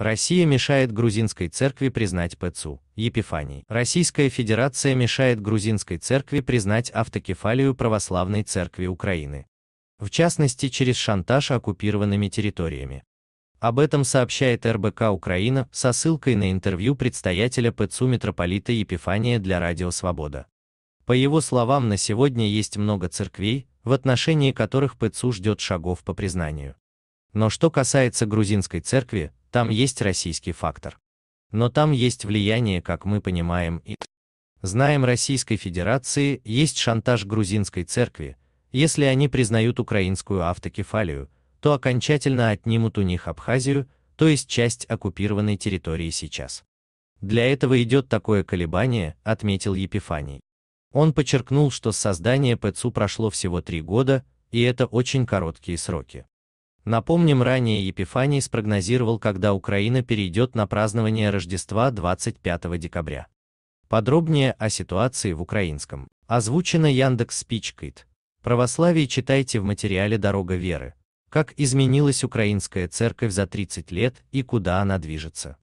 Россия мешает грузинской церкви признать ПЦУ, Епифаний. Российская Федерация мешает грузинской церкви признать автокефалию православной церкви Украины. В частности, через шантаж оккупированными территориями. Об этом сообщает РБК Украина со ссылкой на интервью предстоятеля ПЦУ митрополита Епифания для Радио Свобода. По его словам, на сегодня есть много церквей, в отношении которых ПЦУ ждет шагов по признанию. Но что касается грузинской церкви, там есть российский фактор. Но там есть влияние, как мы понимаем, и знаем Российской Федерации, есть шантаж грузинской церкви, если они признают украинскую автокефалию, то окончательно отнимут у них Абхазию, то есть часть оккупированной территории сейчас. Для этого идет такое колебание, отметил Епифаний. Он подчеркнул, что с создания ПЦУ прошло всего три года, и это очень короткие сроки. Напомним, ранее Епифаний спрогнозировал, когда Украина перейдет на празднование Рождества 25 декабря. Подробнее о ситуации в украинском. Озвучено Яндекс Спичкит. Православие читайте в материале «Дорога веры». Как изменилась украинская церковь за 30 лет и куда она движется.